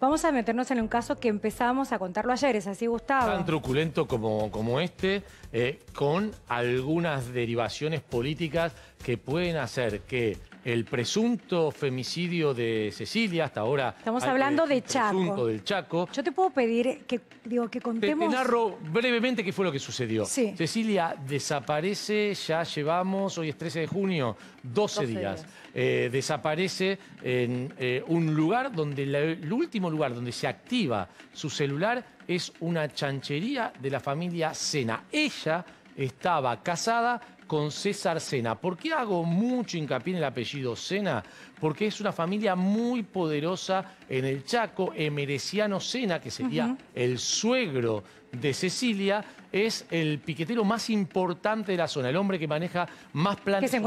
Vamos a meternos en un caso que empezábamos a contarlo ayer, es así, Gustavo. Tan truculento como, como este, eh, con algunas derivaciones políticas que pueden hacer que el presunto femicidio de Cecilia, hasta ahora... Estamos hablando de Chaco. del Chaco. Yo te puedo pedir que, digo, que contemos... Te, narro brevemente qué fue lo que sucedió. Sí. Cecilia desaparece, ya llevamos, hoy es 13 de junio, 12, días. Eh, desaparece en eh, un lugar donde, el último lugar donde se activa su celular es una chanchería de la familia Sena. Ella estaba casada con César Sena. ¿Por qué hago mucho hincapié en el apellido Sena? Porque es una familia muy poderosa en el Chaco. Emereciano Sena, que sería el suegro de Cecilia, es el piquetero más importante de la zona, el hombre que maneja más plantas Y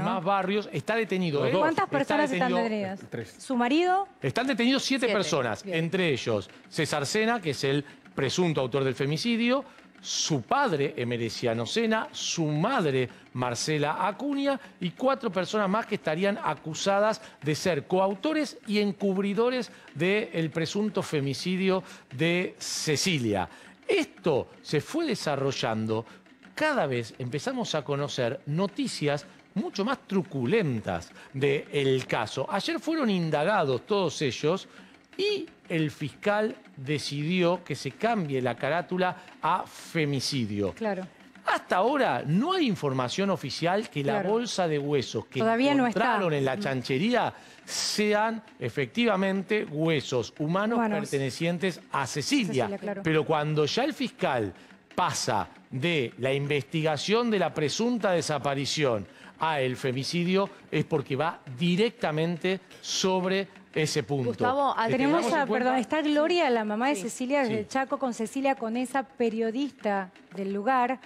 más barrios. Está detenido. ¿Cuántas personas están detenidas? ¿Su marido? Están detenidos siete, personas, entre ellos César Sena, que es el presunto autor del femicidio, su padre, Emereciano Sena, su madre, Marcela Acuña, y cuatro personas más que estarían acusadas de ser coautores y encubridores del presunto femicidio de Cecilia. Esto se fue desarrollando. Cada vez empezamos a conocer noticias mucho más truculentas del caso. Ayer fueron indagados todos ellos y el fiscal decidió que se cambie la carátula a femicidio. Claro. Hasta ahora no hay información oficial que la bolsa de huesos que encontraron en la mm. chanchería sean efectivamente huesos humanos, pertenecientes a Cecilia. Pero cuando ya el fiscal pasa de la investigación de la presunta desaparición a el femicidio es porque va directamente sobre ese punto. Gustavo, tenemos a, perdón, está Gloria, la mamá de Cecilia desde Chaco, con Cecilia, con esa periodista del lugar.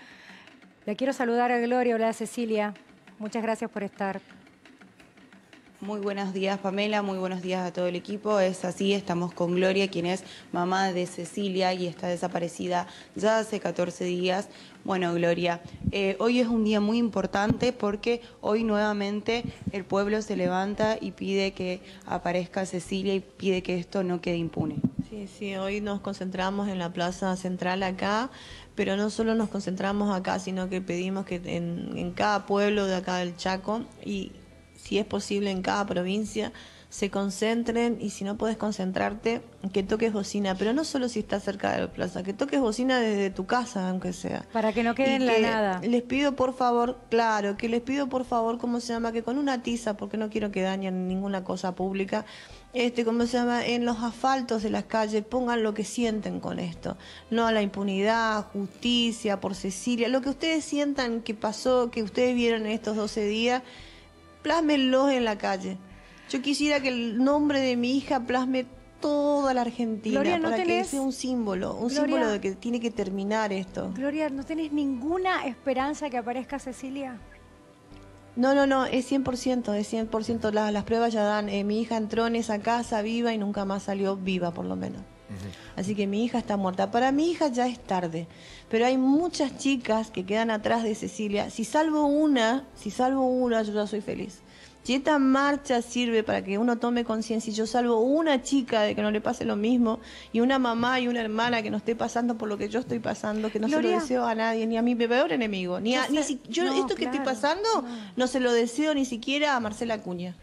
La quiero saludar a Gloria. Hola, Cecilia. Muchas gracias por estar. Muy buenos días Pamela, muy buenos días a todo el equipo. Es así, estamos con Gloria, quien es mamá de Cecilia y está desaparecida ya hace 14 días. Bueno, Gloria, eh, hoy es un día muy importante porque hoy nuevamente el pueblo se levanta y pide que aparezca Cecilia y pide que esto no quede impune. Sí, sí, hoy nos concentramos en la plaza central acá, pero no solo nos concentramos acá, sino que pedimos que en, en cada pueblo de acá del Chaco y si es posible en cada provincia, se concentren y si no puedes concentrarte, que toques bocina, pero no solo si estás cerca de la plaza, que toques bocina desde tu casa, aunque sea. Para que no quede en la nada. Les pido por favor, claro, que les pido por favor, ¿cómo se llama? Que con una tiza, porque no quiero que dañen ninguna cosa pública, este, ¿cómo se llama? En los asfaltos de las calles pongan lo que sienten con esto, no a la impunidad, justicia, por Cecilia, lo que ustedes sientan que pasó, que ustedes vieron en estos 12 días plásmenlos en la calle. Yo quisiera que el nombre de mi hija plasme toda la Argentina para que sea un símbolo, un símbolo de que tiene que terminar esto. Gloria, ¿no tenés ninguna esperanza que aparezca Cecilia? No, no, no, es 100%, es 100%, las, las pruebas ya dan. Eh, mi hija entró en esa casa viva y nunca más salió viva, por lo menos. Así que mi hija está muerta. Para mi hija ya es tarde, pero hay muchas chicas que quedan atrás de Cecilia. Si salvo una, si salvo una, yo ya soy feliz. Si esta marcha sirve para que uno tome conciencia y yo salvo una chica de que no le pase lo mismo y una mamá y una hermana que no esté pasando por lo que yo estoy pasando, que no se lo deseo a nadie, ni a mi peor enemigo, ni, a, ni yo esto que estoy pasando no. se lo deseo ni siquiera a Marcela Cuña.